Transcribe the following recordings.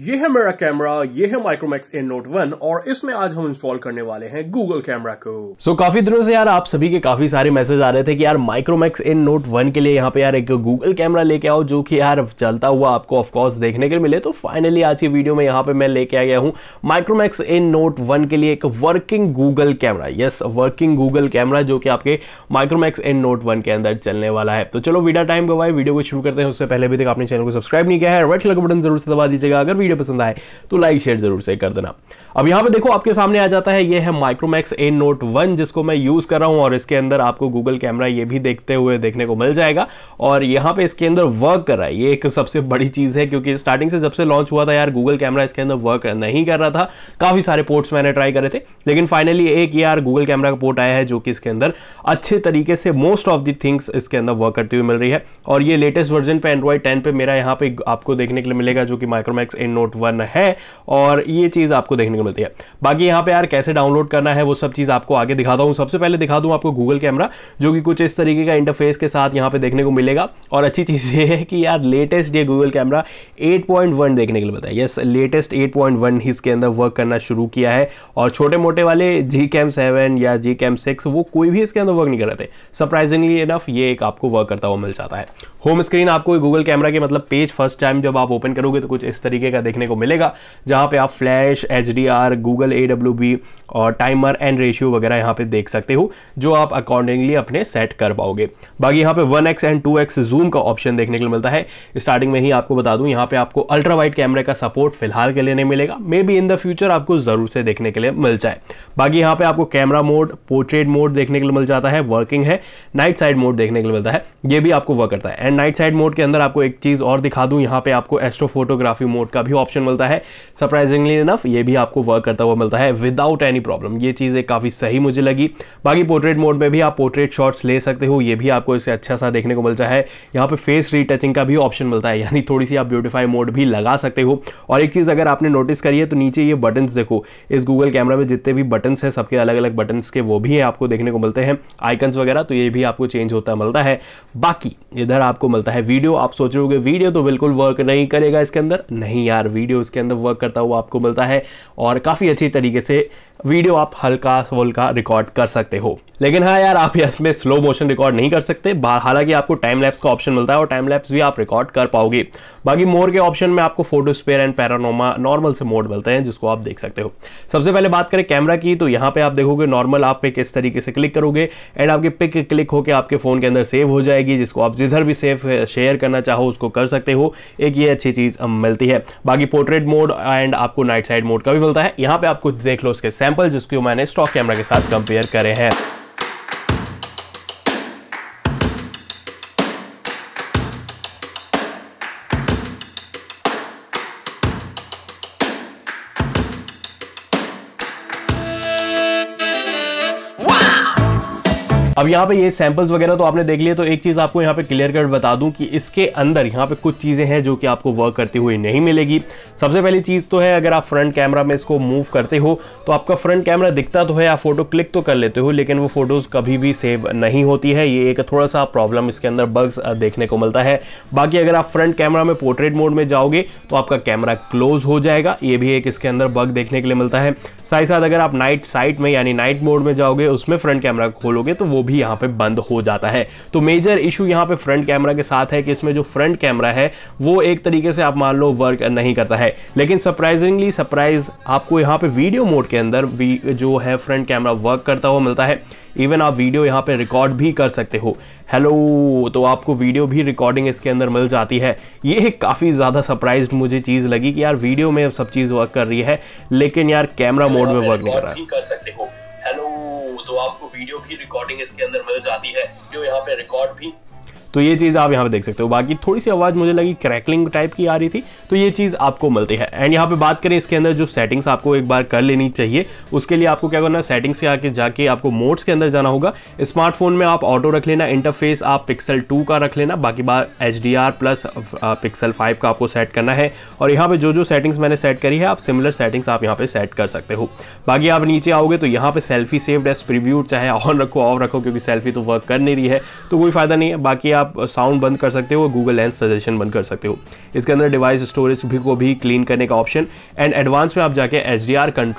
ये है मेरा कैमरा ये है माइक्रोमैक्स ए नोट वन और इसमें आज हम इंस्टॉल करने वाले हैं गूगल कैमरा को सो so, काफी दिनों से यार आप सभी के काफी सारे मैसेज आ रहे थे कि यार माइक्रोमैक्स ए नोट वन के लिए यहाँ पे यार एक गूगल कैमरा लेके आओ जो कि यार चलता हुआ आपको ऑफकोर्स देखने के मिले तो फाइनली आज की वीडियो में यहाँ पे मैं लेके आ गया हूँ माइक्रोमैक्स ए नोट वन के लिए एक working Google camera yes working Google camera जो कि आपके माइक्रोमैक्स ए नोट वन के अंदर चलने वाला है तो चलो वीडियो टाइम गवाए वीडियो को शुरू करते हैं उससे पहले अभी तक आपने चैनल को सब्सक्राइब नहीं किया है रेड कलर बटन जरूर से दबा दीजिएगा अगर वीडियो पसंद आए तो लाइक शेयर जरूर से कर देना अब यहां पे देखो आपके सामने आ जाता है ये है माइक्रोमैक्स ए नोट वन जिसको मैं यूज़ कर रहा हूं और इसके अंदर आपको गूगल कैमरा ये भी देखते हुए देखने को मिल जाएगा और यहां पे इसके अंदर वर्क कर रहा है ये एक सबसे बड़ी चीज़ है क्योंकि स्टार्टिंग से जब से लॉन्च हुआ था यार गूगल कैमरा इसके अंदर वर्क नहीं कर रहा था काफ़ी सारे पोर्ट्स मैंने ट्राई करे थे लेकिन फाइनली एक यार गूगल कैमरा का पोर्ट आया है जो कि इसके अंदर अच्छे तरीके से मोस्ट ऑफ दी थिंग्स इसके अंदर वर्क करती हुई मिल रही है और ये लेटेस्ट वर्जन पे एंड्रॉइड टेन पे मेरा यहाँ पे आपको देखने के लिए मिलेगा जो कि माइक्रोमैक्स ए नोट वन है और ये चीज़ आपको देखने को मिलती है बाकी यहाँ पे यार कैसे डाउनलोड करना है वो सब चीज़ आपको आगे दिखाता हूँ सबसे पहले दिखा दूँ आपको गूगल कैमरा जो कि कुछ इस तरीके का इंटरफेस के साथ यहाँ पे देखने को मिलेगा और अच्छी चीज़ ये है कि यार लेटेस्ट ये गूगल कैमरा एट देखने के लिए बताया है यस लेटेस्ट 8.1 इसके अंदर वर्क करना शुरू किया है और छोटे मोटे वाले जी कैम सेवन या जी कैम सिक्स वो कोई भी इसके अंदर वर्क नहीं कर रहे थे सरप्राइजिंगली इनफ ये एक आपको वर्क करता हुआ मिल जाता है होम स्क्रीन आपको गूगल कैमरा के मतलब पेज फर्स्ट टाइम जब आप ओपन करोगे तो कुछ इस तरीके का देखने को मिलेगा जहाँ पे आप flash H D R Google A W B और टाइमर एंड रेशियो वगैरह यहाँ पे देख सकते हो जो आप अकॉर्डिंगली अपने सेट कर पाओगे बाकी यहाँ पे one X and two X zoom का ऑप्शन देखने को मिलता है स्टार्टिंग में ही आपको बता दूँ यहाँ पे आपको अल्ट्रा वाइड कैमरे का सपोर्ट फिलहाल के लिए नहीं मिलेगा maybe in the future आपको जरूर से देखने के लिए मिल जाए बाकी यहाँ पे आपको कैमरा मोड पोर्ट्रेट मोड देखने के लिए मिल जाता है वर्किंग है नाइट साइड मोड देखने के लिए मिलता है ये भी आपको वर्क करता है एंड नाइट साइड मोड के अंदर आपको एक चीज़ और दिखा दूँ यहाँ पे आपको एस्ट्रो फोटोग्राफी मोड का भी ऑप्शन मिलता है सरप्राइजिंगली इनफ ये भी आपको वर्क करता हुआ मिलता है विदाउट एनी प्रॉब्लम ये चीज़ें काफ़ी सही मुझे लगी बाकी पोर्ट्रेट मोड में भी आप पोर्ट्रेट शॉट्स ले सकते हो ये भी आपको इससे अच्छा सा देखने को मिलता है यहाँ पर फेस रीटचिंग का भी ऑप्शन मिलता है यानी थोड़ी सी आप ब्यूटिफाई मोड भी लगा सकते हो और एक चीज़ अगर आपने नोटिस करी है तो नीचे ये बटन्स देखो इस गूगल कैमरा में जितने भी बटन्स हैं सबके अलग अलग बटन्स के वो भी आपको देखने को मिलते हैं आइकन्स वगैरह तो ये भी आपको चेंज होता मिलता है बाकी इधर आपको मिलता है वीडियो आप सोच रहे हो वीडियो तो बिल्कुल वर्क नहीं करेगा इसके अंदर नहीं यार चार वीडियोज़ के अंदर वर्क करता हुआ आपको मिलता है और काफ़ी अच्छी तरीके से वीडियो आप हल्का हल्का रिकॉर्ड कर सकते हो लेकिन हाँ यार आप इसमें स्लो मोशन रिकॉर्ड नहीं कर सकते हालांकि आपको टाइम लैप्स का ऑप्शन मिलता है और टाइम लैप्स भी आप रिकॉर्ड कर पाओगे बाकी मोर के ऑप्शन में आपको photo sphere and panorama normal से मोड मिलते हैं जिसको आप देख सकते हो सबसे पहले बात करें कैमरा की तो यहाँ पे आप देखोगे नॉर्मल आप पे किस तरीके से क्लिक करोगे एंड आपके पिक क्लिक होकर आपके फ़ोन के अंदर सेव हो जाएगी जिसको आप जिधर भी सेव शेयर करना चाहो उसको कर सकते हो एक ये अच्छी चीज़ मिलती है बाकी पोर्ट्रेट मोड एंड आपको नाइट साइड मोड का भी मिलता है यहाँ पे आपको देख लो उसके सैम सैंपल जिसको मैंने स्टॉक कैमरा के साथ कंपेयर करे हैं अब यहाँ पे ये सैम्पल्स वगैरह तो आपने देख लिए तो एक चीज़ आपको यहाँ पे क्लियर कट बता दूँ कि इसके अंदर यहाँ पे कुछ चीज़ें हैं जो कि आपको वर्क करते हुए नहीं मिलेगी सबसे पहली चीज़ तो है अगर आप फ्रंट कैमरा में इसको मूव करते हो तो आपका फ्रंट कैमरा दिखता तो है आप फोटो क्लिक तो कर लेते हो लेकिन वो फोटोज़ कभी भी सेव नहीं होती है ये एक थोड़ा सा प्रॉब्लम इसके अंदर बग्स देखने को मिलता है बाकी अगर आप फ्रंट कैमरा में पोर्ट्रेट मोड में जाओगे तो आपका कैमरा क्लोज हो जाएगा ये भी एक इसके अंदर बग देखने के लिए मिलता है साथ साथ अगर आप नाइट साइट में यानी नाइट मोड में जाओगे उसमें फ्रंट कैमरा खोलोगे तो वो भी यहाँ पे बंद हो जाता है तो मेजर इशू यहाँ पे फ्रंट कैमरा के साथ है कि इसमें जो फ्रंट कैमरा है वो एक तरीके से आप मान लो वर्क नहीं करता है लेकिन सरप्राइजिंगली सरप्राइज आपको यहाँ पे वीडियो मोड के अंदर जो है फ्रंट कैमरा वर्क करता हुआ मिलता है इवन आप वीडियो यहाँ पे रिकॉर्ड भी कर सकते हो हेलो तो आपको वीडियो भी रिकॉर्डिंग इसके अंदर मिल जाती है ये काफ़ी ज़्यादा सरप्राइज मुझे चीज़ लगी कि यार वीडियो में सब चीज़ वर्क कर रही है लेकिन यार कैमरा मोड में वर्क नहीं कर रहा है हेलो तो आपको वीडियो भी रिकॉर्डिंग इसके अंदर मिल जाती है जो यहाँ पे रिकॉर्ड भी तो ये चीज़ आप यहाँ पे देख सकते हो बाकी थोड़ी सी आवाज़ मुझे लगी क्रैकलिंग टाइप की आ रही थी तो ये चीज़ आपको मिलती है एंड यहाँ पे बात करें इसके अंदर जो सेटिंग्स आपको एक बार कर लेनी चाहिए उसके लिए आपको क्या करना है सेटिंग्स से आके जाके आपको मोड्स के अंदर जाना होगा स्मार्टफोन में आप ऑटो रख लेना इंटरफेस आप पिक्सल टू का रख लेना बाकी बार एच प्लस पिक्सल फाइव का आपको सेट करना है और यहाँ पर जो जो सेटिंग्स मैंने सेट करी है आप सिमिलर सेटिंग्स आप यहाँ पर सेट कर सकते हो बाकी आप नीचे आओगे तो यहाँ पर सेल्फी सेव डेस्ट प्रिव्यू चाहे ऑन रखो ऑफ रखो क्योंकि सेल्फी तो वर्क कर नहीं रही है तो कोई फायदा नहीं है बाकी आप आप साउंड बंद कर सकते हो गूगल लेंस सजेशन बंद कर सकते हो इसके अंदर डिवाइस स्टोरेज भी को भी क्लीन करने का ऑप्शन एंड एडवांस में आप जाके एच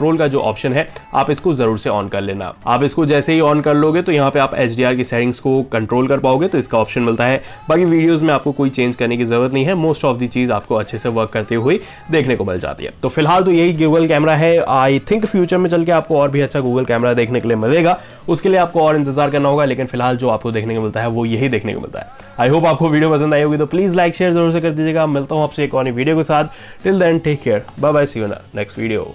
कंट्रोल का जो ऑप्शन है आप इसको ज़रूर से ऑन कर लेना आप इसको जैसे ही ऑन कर लोगे तो यहाँ पे आप एच की सेटिंग्स को कंट्रोल कर पाओगे तो इसका ऑप्शन मिलता है बाकी वीडियोज़ में आपको कोई चेंज करने की ज़रूरत नहीं है मोस्ट ऑफ दी चीज़ आपको अच्छे से वर्क करते हुए देखने को मिल जाती है तो फिलहाल तो यही गूगल कैमरा है आई थिंक फ्यूचर में चल के आपको और भी अच्छा गूगल कैमरा देखने के लिए मिलेगा उसके लिए आपको और इंतजार करना होगा लेकिन फिलहाल जो आपको देखने को मिलता है वो यही देखने को मिलता है आई होप आपको वीडियो पसंद आई होगी तो प्लीज़ लाइक शेयर जरूर से कर दीजिएगा मिलता हूँ आपसे एक और वीडियो के साथ till then take care bye bye see you next video